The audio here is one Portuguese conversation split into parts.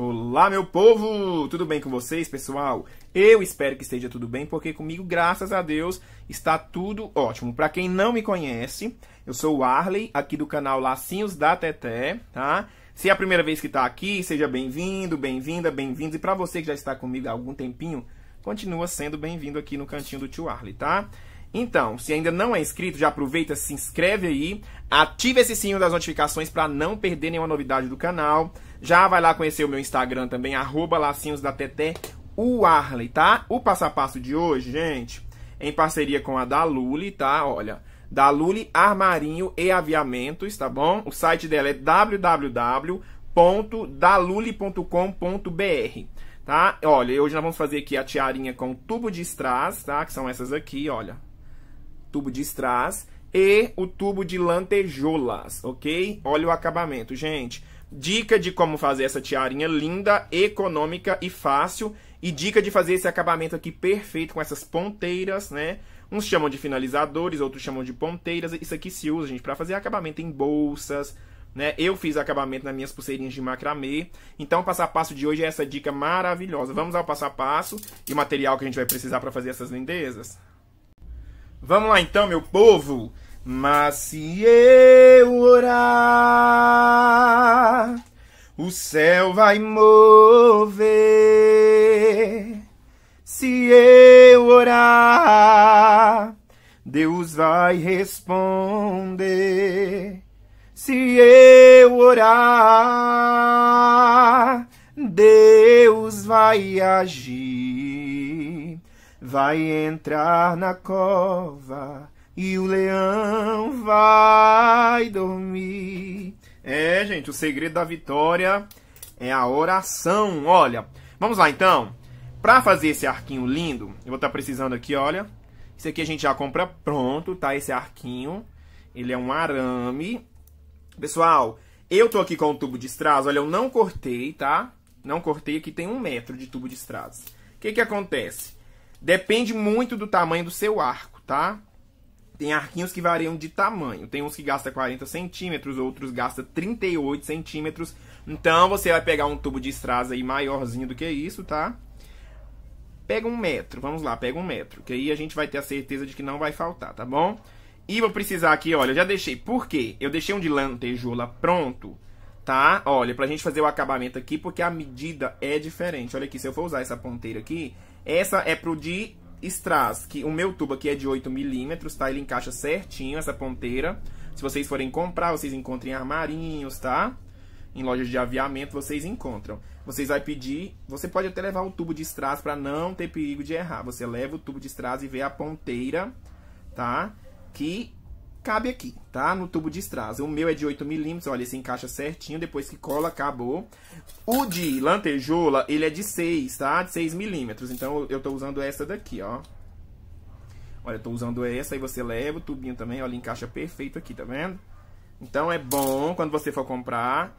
Olá, meu povo! Tudo bem com vocês, pessoal? Eu espero que esteja tudo bem, porque comigo, graças a Deus, está tudo ótimo. Para quem não me conhece, eu sou o Arley, aqui do canal Lacinhos da Teté, tá? Se é a primeira vez que está aqui, seja bem-vindo, bem-vinda, bem-vindo. E para você que já está comigo há algum tempinho, continua sendo bem-vindo aqui no cantinho do tio Arley, tá? Então, se ainda não é inscrito, já aproveita, se inscreve aí, ativa esse sininho das notificações para não perder nenhuma novidade do canal. Já vai lá conhecer o meu Instagram também, arroba lacinhos da Teté, o Arley, tá? O passo a passo de hoje, gente, em parceria com a Dalule, tá? Olha, Dalule Armarinho e Aviamentos, tá bom? O site dela é www.daluli.com.br tá? Olha, hoje nós vamos fazer aqui a tiarinha com tubo de strass, tá? Que são essas aqui, olha tubo de strass e o tubo de lantejoulas, ok? Olha o acabamento, gente. Dica de como fazer essa tiarinha linda, econômica e fácil. E dica de fazer esse acabamento aqui perfeito com essas ponteiras, né? Uns chamam de finalizadores, outros chamam de ponteiras. Isso aqui se usa, gente, para fazer acabamento em bolsas, né? Eu fiz acabamento nas minhas pulseirinhas de macramê. Então, o passo a passo de hoje é essa dica maravilhosa. Vamos ao passo a passo e material que a gente vai precisar para fazer essas lindezas? Vamos lá então, meu povo. Mas se eu orar, o céu vai mover. Se eu orar, Deus vai responder. Se eu orar, Deus vai agir vai entrar na cova e o leão vai dormir. É, gente, o segredo da vitória é a oração. Olha, vamos lá então. Para fazer esse arquinho lindo, eu vou estar tá precisando aqui, olha. Isso aqui a gente já compra pronto, tá? Esse arquinho. Ele é um arame. Pessoal, eu tô aqui com o um tubo de strass. Olha, eu não cortei, tá? Não cortei. Aqui tem um metro de tubo de strass. O que que acontece? Depende muito do tamanho do seu arco, tá? Tem arquinhos que variam de tamanho. Tem uns que gasta 40 centímetros, outros gasta 38 centímetros. Então você vai pegar um tubo de strass aí maiorzinho do que isso, tá? Pega um metro, vamos lá, pega um metro. Que aí a gente vai ter a certeza de que não vai faltar, tá bom? E vou precisar aqui, olha, já deixei. Por quê? Eu deixei um de lantejoula pronto, tá? Olha, pra gente fazer o acabamento aqui, porque a medida é diferente. Olha aqui, se eu for usar essa ponteira aqui, essa é pro de strass, que o meu tubo aqui é de 8 milímetros, tá? Ele encaixa certinho essa ponteira. Se vocês forem comprar, vocês encontram em armarinhos, tá? Em lojas de aviamento vocês encontram. Vocês vai pedir, você pode até levar o tubo de strass para não ter perigo de errar. Você leva o tubo de strass e vê a ponteira, tá? Que cabe aqui, tá? No tubo de strass. O meu é de 8 milímetros, olha, esse encaixa certinho, depois que cola, acabou. O de lantejoula, ele é de 6, tá? De 6 milímetros, então eu tô usando essa daqui, ó. Olha, eu tô usando essa, aí você leva o tubinho também, olha, encaixa perfeito aqui, tá vendo? Então é bom, quando você for comprar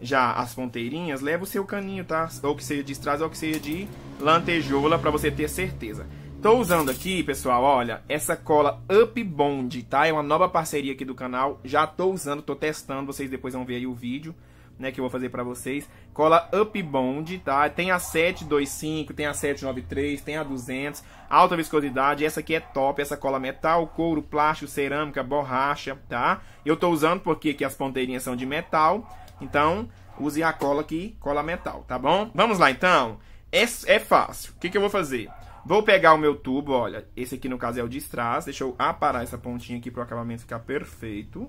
já as ponteirinhas, leva o seu caninho, tá? Ou que seja de strass ou que seja de lantejoula, pra você ter certeza. Tô usando aqui, pessoal, olha, essa cola Up Bond, tá? É uma nova parceria aqui do canal. Já tô usando, tô testando, vocês depois vão ver aí o vídeo, né, que eu vou fazer pra vocês. Cola Up Bond, tá? Tem a 725, tem a 793, tem a 200, alta viscosidade. Essa aqui é top, essa cola metal, couro, plástico, cerâmica, borracha, tá? Eu tô usando porque aqui as ponteirinhas são de metal, então use a cola aqui, cola metal, tá bom? Vamos lá, então. É, é fácil. O que, que eu vou fazer? Vou pegar o meu tubo, olha, esse aqui no caso é o de strass. Deixa eu aparar essa pontinha aqui para o acabamento ficar perfeito.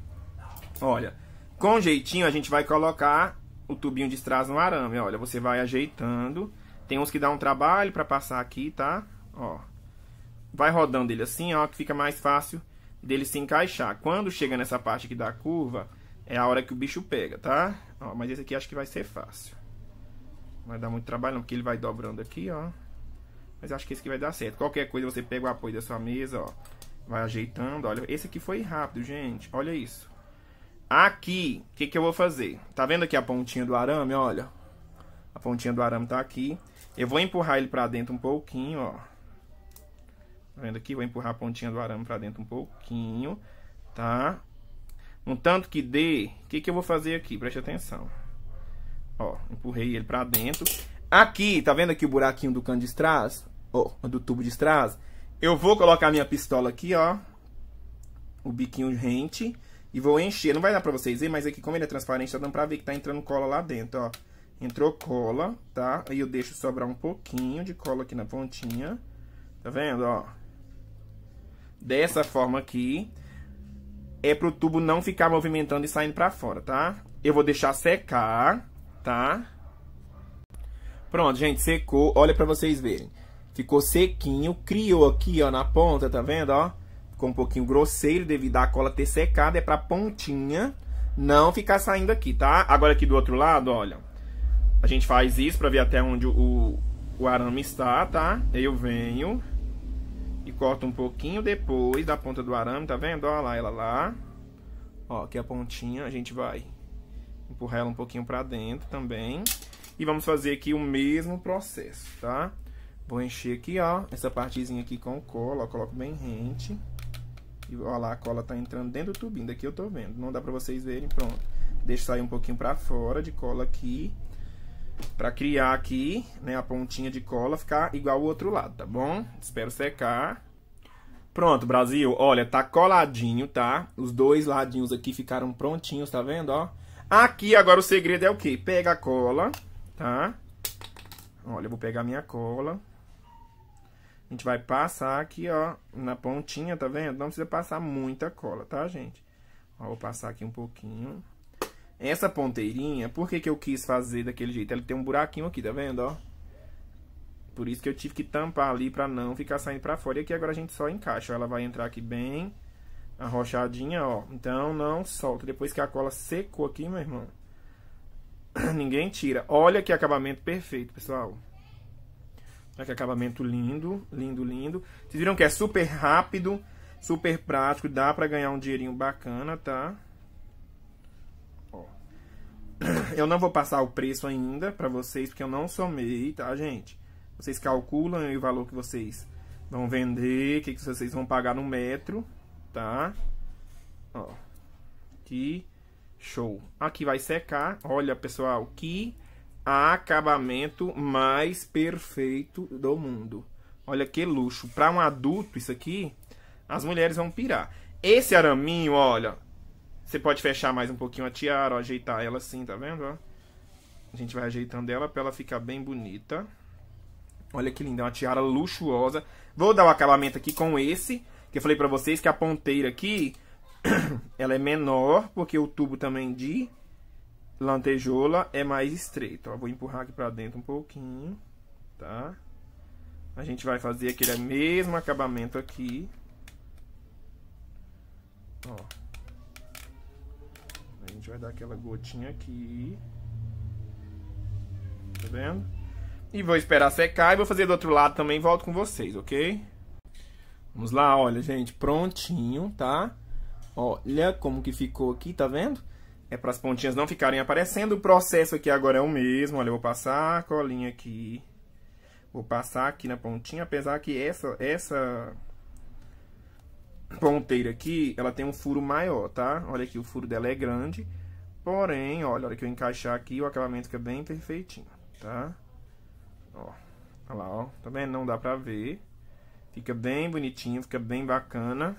olha, com jeitinho a gente vai colocar o tubinho de strass no arame, olha. Você vai ajeitando. Tem uns que dá um trabalho para passar aqui, tá? Ó, vai rodando ele assim, ó, que fica mais fácil dele se encaixar. Quando chega nessa parte aqui da curva, é a hora que o bicho pega, tá? Ó, mas esse aqui acho que vai ser fácil. Não vai dar muito trabalho não, porque ele vai dobrando aqui, ó. Mas acho que esse aqui vai dar certo. Qualquer coisa você pega o apoio da sua mesa, ó. Vai ajeitando, olha. Esse aqui foi rápido, gente. Olha isso. Aqui, o que, que eu vou fazer? Tá vendo aqui a pontinha do arame, olha? A pontinha do arame tá aqui. Eu vou empurrar ele pra dentro um pouquinho, ó. Tá vendo aqui? Vou empurrar a pontinha do arame pra dentro um pouquinho, tá? Um tanto que dê, o que, que eu vou fazer aqui? Preste atenção. Ó, empurrei ele pra dentro. Aqui, tá vendo aqui o buraquinho do cano de trás? Ó, do tubo de trás? Eu vou colocar minha pistola aqui, ó. O biquinho rente. E vou encher. Não vai dar pra vocês verem, mas aqui como ele é transparente, tá dando pra ver que tá entrando cola lá dentro, ó. Entrou cola, tá? Aí eu deixo sobrar um pouquinho de cola aqui na pontinha. Tá vendo, ó? Dessa forma aqui. É pro tubo não ficar movimentando e saindo pra fora, tá? Eu vou deixar secar tá? Pronto, gente, secou. Olha pra vocês verem. Ficou sequinho, criou aqui, ó, na ponta, tá vendo, ó? Ficou um pouquinho grosseiro devido à cola ter secado. É pra pontinha não ficar saindo aqui, tá? Agora aqui do outro lado, olha. A gente faz isso pra ver até onde o, o arame está, tá? Eu venho e corto um pouquinho depois da ponta do arame, tá vendo? Ó lá, ela lá. Ó, aqui a pontinha, a gente vai Empurrar ela um pouquinho pra dentro também. E vamos fazer aqui o mesmo processo, tá? Vou encher aqui, ó, essa partezinha aqui com cola, ó, coloco bem rente. E ó lá, a cola tá entrando dentro do tubinho, daqui eu tô vendo. Não dá pra vocês verem, pronto. deixa sair um pouquinho pra fora de cola aqui. Pra criar aqui, né, a pontinha de cola ficar igual o outro lado, tá bom? Espero secar. Pronto, Brasil. Olha, tá coladinho, tá? Os dois ladinhos aqui ficaram prontinhos, tá vendo, ó? Aqui agora o segredo é o quê? Pega a cola, tá? Olha, eu vou pegar minha cola. A gente vai passar aqui, ó, na pontinha, tá vendo? Não precisa passar muita cola, tá, gente? Ó, vou passar aqui um pouquinho. Essa ponteirinha, por que, que eu quis fazer daquele jeito? Ela tem um buraquinho aqui, tá vendo, ó? Por isso que eu tive que tampar ali pra não ficar saindo pra fora. E aqui agora a gente só encaixa, ó. Ela vai entrar aqui bem arrochadinha, ó. Então não solta. Depois que a cola secou aqui, meu irmão, ninguém tira. Olha que acabamento perfeito, pessoal. Olha que acabamento lindo, lindo, lindo. Vocês viram que é super rápido, super prático, dá pra ganhar um dinheirinho bacana, tá? Ó. Eu não vou passar o preço ainda pra vocês, porque eu não somei, tá, gente? Vocês calculam o valor que vocês vão vender, o que, que vocês vão pagar no metro, tá? Ó, que show. Aqui vai secar, olha pessoal, que acabamento mais perfeito do mundo. Olha que luxo, para um adulto isso aqui, as mulheres vão pirar. Esse araminho, olha, você pode fechar mais um pouquinho a tiara, ó, ajeitar ela assim, tá vendo? Ó? A gente vai ajeitando ela para ela ficar bem bonita. Olha que linda, é uma tiara luxuosa. Vou dar o acabamento aqui com esse. Que eu falei pra vocês que a ponteira aqui, ela é menor, porque o tubo também de lantejola é mais estreito. Ó, vou empurrar aqui pra dentro um pouquinho, tá? A gente vai fazer aquele mesmo acabamento aqui. Ó. A gente vai dar aquela gotinha aqui. Tá vendo? E vou esperar secar e vou fazer do outro lado também volto com vocês, ok? Vamos lá, olha, gente, prontinho, tá? Olha como que ficou aqui, tá vendo? É para as pontinhas não ficarem aparecendo. O processo aqui agora é o mesmo. Olha, eu vou passar a colinha aqui. Vou passar aqui na pontinha, apesar que essa, essa ponteira aqui, ela tem um furo maior, tá? Olha aqui, o furo dela é grande. Porém, olha, olha hora que eu encaixar aqui, o acabamento fica bem perfeitinho, tá? Ó, olha lá, ó. Tá vendo? Não dá pra ver. Fica bem bonitinho, fica bem bacana.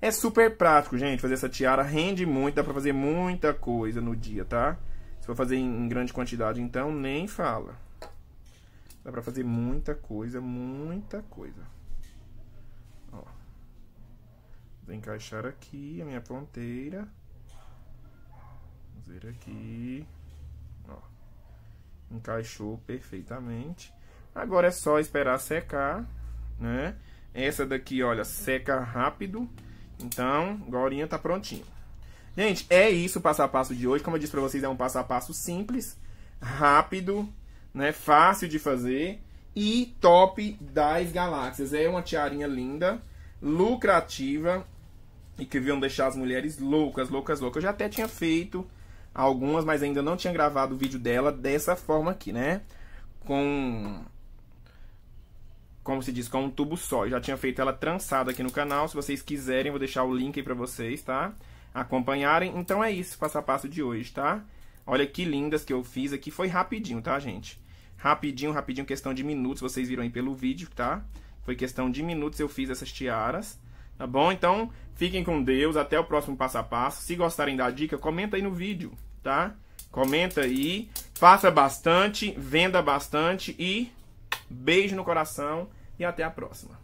É super prático, gente, fazer essa tiara. Rende muito, dá pra fazer muita coisa no dia, tá? Se for fazer em grande quantidade, então, nem fala. Dá pra fazer muita coisa, muita coisa. Ó. Vou encaixar aqui a minha ponteira. Vamos ver aqui. Ó. Encaixou perfeitamente. Agora é só esperar secar né? Essa daqui, olha, seca rápido. Então, agora tá prontinho. Gente, é isso o passo a passo de hoje. Como eu disse pra vocês, é um passo a passo simples, rápido, né? Fácil de fazer. E top das galáxias. É uma tiarinha linda, lucrativa. E que viam deixar as mulheres loucas, loucas, loucas. Eu já até tinha feito algumas, mas ainda não tinha gravado o vídeo dela dessa forma aqui, né? Com como se diz, com um tubo só. Eu já tinha feito ela trançada aqui no canal. Se vocês quiserem, vou deixar o link aí pra vocês, tá? Acompanharem. Então é isso, passo a passo de hoje, tá? Olha que lindas que eu fiz aqui. Foi rapidinho, tá, gente? Rapidinho, rapidinho, questão de minutos. Vocês viram aí pelo vídeo, tá? Foi questão de minutos eu fiz essas tiaras. Tá bom? Então, fiquem com Deus. Até o próximo passo a passo. Se gostarem da dica, comenta aí no vídeo, tá? Comenta aí. Faça bastante, venda bastante e Beijo no coração e até a próxima.